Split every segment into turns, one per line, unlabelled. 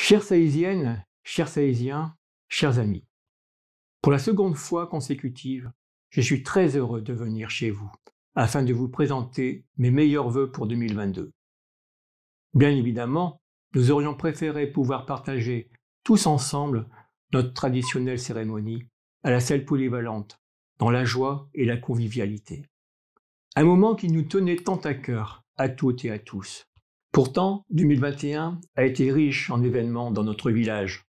Chères saïziennes, chers Saïsiens, chers amis, pour la seconde fois consécutive, je suis très heureux de venir chez vous afin de vous présenter mes meilleurs vœux pour 2022. Bien évidemment, nous aurions préféré pouvoir partager tous ensemble notre traditionnelle cérémonie à la salle polyvalente, dans la joie et la convivialité. Un moment qui nous tenait tant à cœur, à toutes et à tous. Pourtant, 2021 a été riche en événements dans notre village.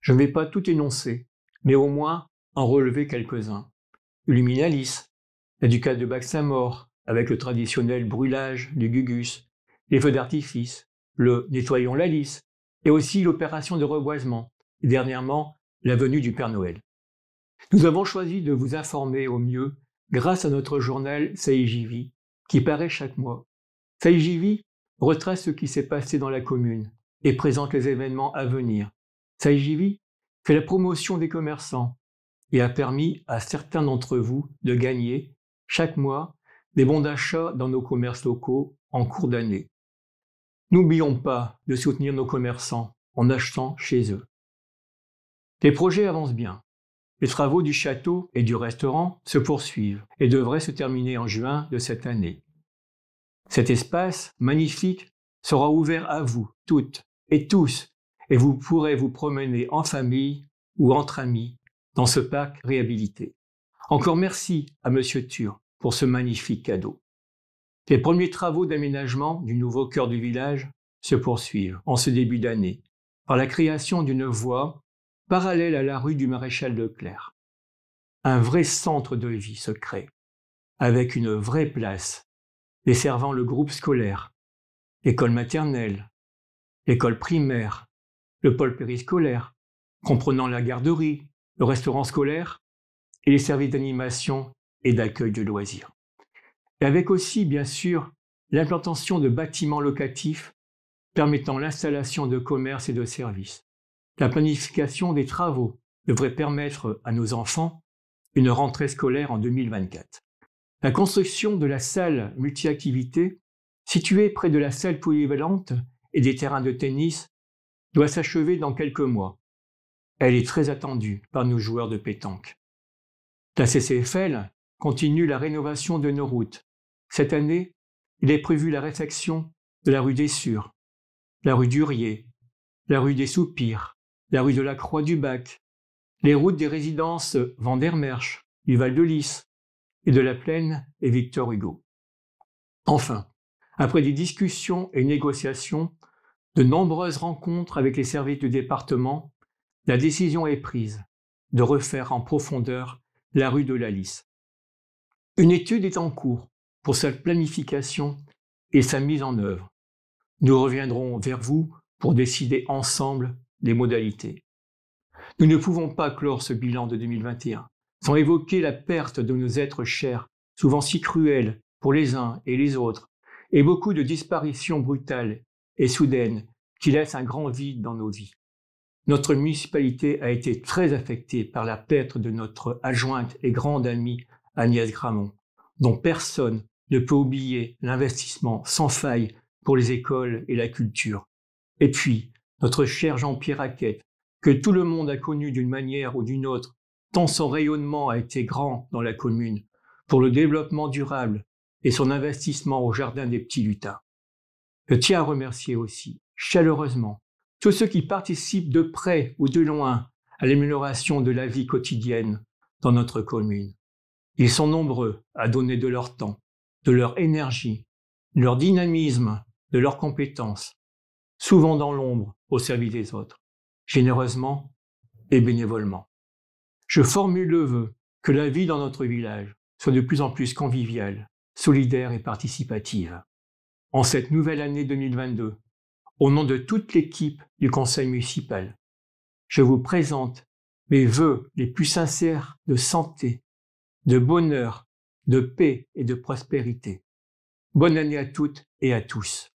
Je ne vais pas tout énoncer, mais au moins en relever quelques-uns. Luminalis, la de bac avec le traditionnel brûlage du gugus, les feux d'artifice, le nettoyons la lisse, et aussi l'opération de reboisement, et dernièrement la venue du Père Noël. Nous avons choisi de vous informer au mieux grâce à notre journal CIJV, qui paraît chaque mois. CIJV retrace ce qui s'est passé dans la commune et présente les événements à venir. Saïjivi fait la promotion des commerçants et a permis à certains d'entre vous de gagner, chaque mois, des bons d'achat dans nos commerces locaux en cours d'année. N'oublions pas de soutenir nos commerçants en achetant chez eux. Les projets avancent bien. Les travaux du château et du restaurant se poursuivent et devraient se terminer en juin de cette année. Cet espace magnifique sera ouvert à vous toutes et tous, et vous pourrez vous promener en famille ou entre amis dans ce parc réhabilité. Encore merci à M. Tur pour ce magnifique cadeau. Les premiers travaux d'aménagement du nouveau cœur du village se poursuivent en ce début d'année par la création d'une voie parallèle à la rue du maréchal Leclerc. Un vrai centre de vie se crée, avec une vraie place desservant le groupe scolaire, l'école maternelle, l'école primaire, le pôle périscolaire, comprenant la garderie, le restaurant scolaire et les services d'animation et d'accueil de loisirs. Et avec aussi, bien sûr, l'implantation de bâtiments locatifs permettant l'installation de commerces et de services. La planification des travaux devrait permettre à nos enfants une rentrée scolaire en 2024. La construction de la salle multi située près de la salle polyvalente et des terrains de tennis, doit s'achever dans quelques mois. Elle est très attendue par nos joueurs de pétanque. La CCFL continue la rénovation de nos routes. Cette année, il est prévu la réfection de la rue des Sures, la rue d'Urier, la rue des Soupirs, la rue de la Croix du Bac, les routes des résidences Vandermersch, du Val de Lys, et de la Plaine et Victor Hugo. Enfin, après des discussions et négociations, de nombreuses rencontres avec les services du département, la décision est prise de refaire en profondeur la rue de la Lys. Une étude est en cours pour sa planification et sa mise en œuvre. Nous reviendrons vers vous pour décider ensemble les modalités. Nous ne pouvons pas clore ce bilan de 2021 sans évoquer la perte de nos êtres chers, souvent si cruels pour les uns et les autres, et beaucoup de disparitions brutales et soudaines qui laissent un grand vide dans nos vies. Notre municipalité a été très affectée par la perte de notre adjointe et grande amie Agnès Gramont, dont personne ne peut oublier l'investissement sans faille pour les écoles et la culture. Et puis, notre cher Jean-Pierre Raquette, que tout le monde a connu d'une manière ou d'une autre tant son rayonnement a été grand dans la commune pour le développement durable et son investissement au Jardin des Petits Lutins. Je tiens à remercier aussi chaleureusement tous ceux qui participent de près ou de loin à l'amélioration de la vie quotidienne dans notre commune. Ils sont nombreux à donner de leur temps, de leur énergie, de leur dynamisme, de leurs compétences, souvent dans l'ombre au service des autres, généreusement et bénévolement. Je formule le vœu que la vie dans notre village soit de plus en plus conviviale, solidaire et participative. En cette nouvelle année 2022, au nom de toute l'équipe du conseil municipal, je vous présente mes vœux les plus sincères de santé, de bonheur, de paix et de prospérité. Bonne année à toutes et à tous.